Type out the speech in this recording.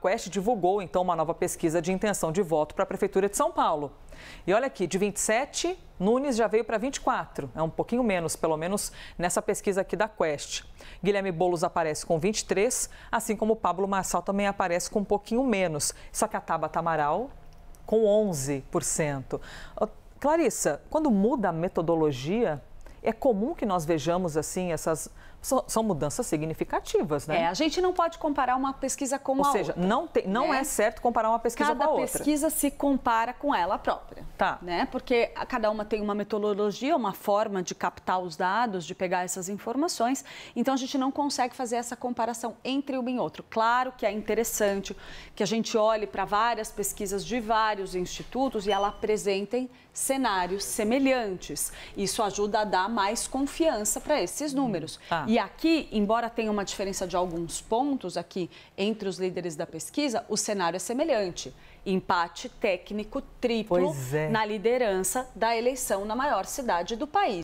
Quest divulgou então uma nova pesquisa de intenção de voto para a Prefeitura de São Paulo. E olha aqui, de 27, Nunes já veio para 24. É um pouquinho menos, pelo menos nessa pesquisa aqui da Quest. Guilherme Boulos aparece com 23, assim como Pablo Marçal também aparece com um pouquinho menos. Só que a Tabata Amaral com 11%. Clarissa, quando muda a metodologia, é comum que nós vejamos assim essas são mudanças significativas, né? É, a gente não pode comparar uma pesquisa com Ou a seja, outra. Ou seja, não, te, não né? é certo comparar uma pesquisa cada com a outra. Cada pesquisa se compara com ela própria. Tá. Né? Porque cada uma tem uma metodologia, uma forma de captar os dados, de pegar essas informações. Então, a gente não consegue fazer essa comparação entre uma e outra. Claro que é interessante que a gente olhe para várias pesquisas de vários institutos e elas apresentem cenários semelhantes. Isso ajuda a dar mais confiança para esses hum, números. Tá. E aqui, embora tenha uma diferença de alguns pontos aqui entre os líderes da pesquisa, o cenário é semelhante. Empate técnico triplo é. na liderança da eleição na maior cidade do país.